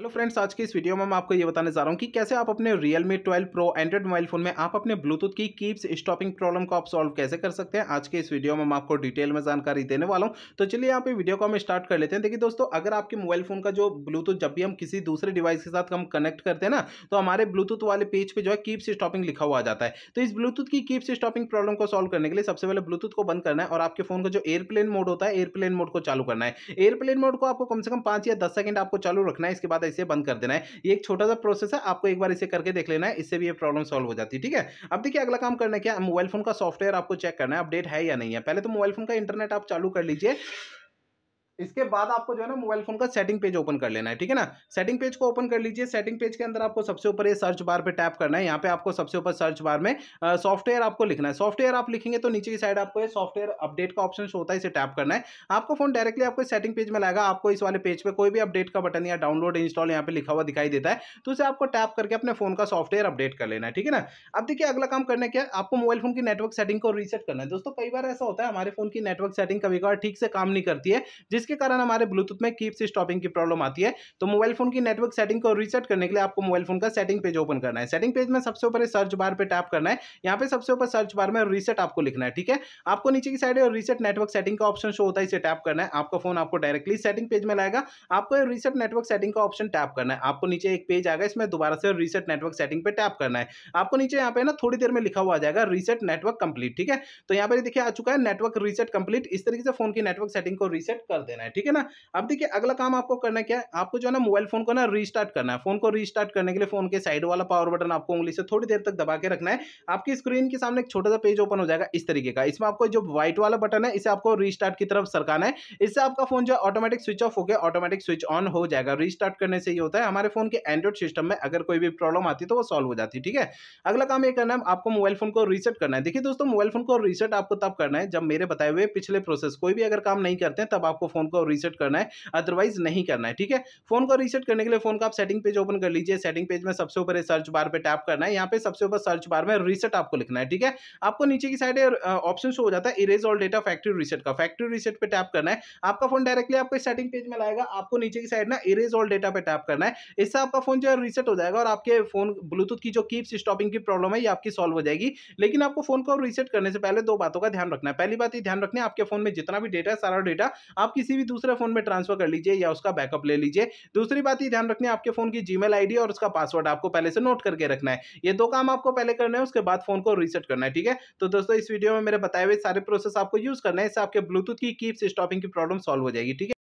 hello friends आज के इस वीडियो में मैं आपको ये बताने जा रहा हूँ कि कैसे आप अपने Realme twelve pro Android mobile phone में आप अपने ब्लूटूथ की कीप्स स्टॉपिंग प्रॉब्लम को आप सॉल्व कैसे कर सकते हैं आज के इस वीडियो में मैं आपको डिटेल में जानकारी देने वाला हूँ तो चलिए यहाँ पे वीडियो को हम स्टार्ट कर लेते हैं देखिए दोस्तों अगर आपके मोबाइल फोन का जो ब्लूटूथ जब भी हम किसी दूसरे डिवाइस के साथ हम कनेक्ट करते हैं ना तो हमारे ब्लूटूथ वाले पेज पर जो है कीप्स स्टॉपिंग लिखा हुआ जाता है तो इस ब्लूटूथ की कीप्स स्टॉपिंग प्रॉब्लम को सॉल्व करने के लिए सबसे पहले ब्लूटूथ को बंद करना है और आपके फोन का जो एयरप्लेन मोड होता है एयरप्लेन मोड को चालू करना है एयरप्लेन मोड को आपको कम से कम पाँच या दस सेकंड आपको चालू रखना है इसके बाद इसे बंद कर देना है ये एक छोटा सा प्रोसेस है आपको एक बार इसे करके देख लेना है इससे भी ये प्रॉब्लम सॉल्व हो जाती है ठीक है अब देखिए अगला काम करना क्या मोबाइल फोन का सॉफ्टवेयर आपको चेक करना है अपडेट है या नहीं है पहले तो मोबाइल फोन का इंटरनेट आप चालू कर लीजिए इसके बाद आपको जो है ना मोबाइल फोन का सेटिंग पेज ओपन कर लेना है ठीक है ना सेटिंग पेज को ओपन कर लीजिए सेटिंग पेज के अंदर आपको सबसे ऊपर ये सर्च बार पे टैप करना है यहाँ पे आपको सबसे ऊपर सर्च बार में सॉफ्टवेयर आपको लिखना है सॉफ्टवेयर आप लिखेंगे तो नीचे की साइड आपको सॉफ्टवेयर अपडेट का ऑप्शन होता है इसे टैप करना है आपको फोन डायरेक्टली आपको सेटिंग पेज में लाएगा आपको इस वाले पेज पर कोई भी अपडेट का बटन या डाउनलोड इंस्टॉल यहाँ पे लिखा हुआ दिखाई देता है तो उसे आपको टैप करके अपने फोन का सॉफ्टवेयर अपडेट कर लेना है ठीक है ना अब देखिए अगला काम करना क्या आपको मोबाइल फोन की नेटवर्क सेटिंग को रीसेट करना है दोस्तों कई बार ऐसा होता है हमारे फोन की नेटवर्क सेटिंग कभी कभार ठीक से काम नहीं करती है जिस जिसके कारण हमारे ब्लूटूथ में कीप से स्टॉपिंग की प्रॉब्लम आती है तो मोबाइल फोन की नेटवर्क सेटिंग को रीसेट करने के लिए आपको मोबाइल फोन का सेटिंग पेज ओपन करना है सेटिंग पेज में सबसे ऊपर सर्च बार पर टैप करना है यहाँ पे सबसे ऊपर सर्च बार में रीसेट आपको लिखना है ठीक है आपको नीचे की साइड रीसेट नेटवर्क सेटिंग का ऑप्शन शो होता है इसे टैप करना है आपका फोन आपको डायरेक्टली सेटिंग पेज में लाएगा आपको रीसेट नेटवर्क सेटिंग का ऑप्शन टैप करना है आपको नीचे एक पेज आएगा इसमें दोबारा से रीसेट नेटवर्क सेटिंग पे टैप करना है आपको नीचे यहाँ पे ना थोड़ी देर में लिखा हुआ आ जाएगा रीसेट नेटवर्क कंप्लीट ठीक है तो यहाँ पर देखिए आ चुका है नेटवर्क रीसेट कंप्लीट इस तरीके से फोन की नेटवर्क सेटिंग को रीसेट कर देना देना है ठीक है ना अब देखिए अगला काम आपको करना क्या है आपको जो है ना मोबाइल फोन को ना रिस्टार्ट करना है फोन को रिस्टार्ट करने के लिए फोन के साइड वाला पावर बटन आपको उंगली से थोड़ी देर तक दबा के रखना है आपकी स्क्रीन के सामने एक छोटा सा पेज ओपन हो जाएगा इस तरीके का इसमें आपको जो व्हाइट वाला बटन है इसे आपको रिस्टार्ट की तरफ सरकाना है इससे आपका फोन जो ऑटोमेटिक स्विच ऑफ हो गया ऑटोमेटिक स्विच ऑन हो जाएगा रिस्टार्ट करने से ये होता है हमारे फोन के एंड्रॉइड सिस्टम में अगर कोई भी प्रॉब्लम आती तो वो सॉल्व हो जाती है ठीक है अगला काम ये करना है आपको मोबाइल फोन को रीसेट करना है देखिए दोस्तों मोबाइल फोन को रीसेट आपको तब करना है जब मेरे बताए हुए पिछले प्रोसेस कोई भी अगर काम नहीं करते हैं तब आपको फ़ोन को रीसेट करना है अदरवाइज नहीं करना है ठीक है फ़ोन को रीसेट करने के लिए फ़ोन का आप सेटिंग पेज ओपन कर लीजिए सेटिंग पेज में सबसे ऊपर सर्च बार पर टैप करना है यहाँ पे सबसे ऊपर सर्च बार में रीसेट आपको लिखना है ठीक है आपको नीचे की साइड ऑप्शन शो हो जाता है erase all data factory reset का फैक्ट्री रीसेट पर टैप करना है आपका फोन डायरेक्टली आपको सेटिंग पेज में लाएगा आपको नीचे की साइड ना इरेज ऑल डेटा पर टैप करना है इससे आपका फोन जो है रीसेट हो जाएगा और आपके फोन ब्लूटूथ की जो कीप्स स्टॉपिंग की प्रॉब्लम है ये आपकी सॉल्व हो जाएगी लेकिन आपको फोन को रीसेट करने से पहले दो बातों का ध्यान रखना है पहली बात ये ध्यान रखना है आपके फोन में जितना भी डेटा है सारा डेटा आप किसी किसी भी दूसरे फोन में ट्रांसफर कर लीजिए या उसका बैकअप ले लीजिए दूसरी बात ये ध्यान रखनी है आपके फोन की जीमेल आईडी और उसका पासवर्ड आपको पहले से नोट करके रखना है ये दो काम आपको पहले करना है उसके बाद फोन को रीसेट करना है ठीक है तो दोस्तों इस वीडियो में मेरे बताए हुए सारे प्रोसेस आपको यूज करना है इससे आपके ब्लूटूथ की कीप स्टॉपिंग की प्रॉब्लम सॉल्व हो जाएगी ठीक है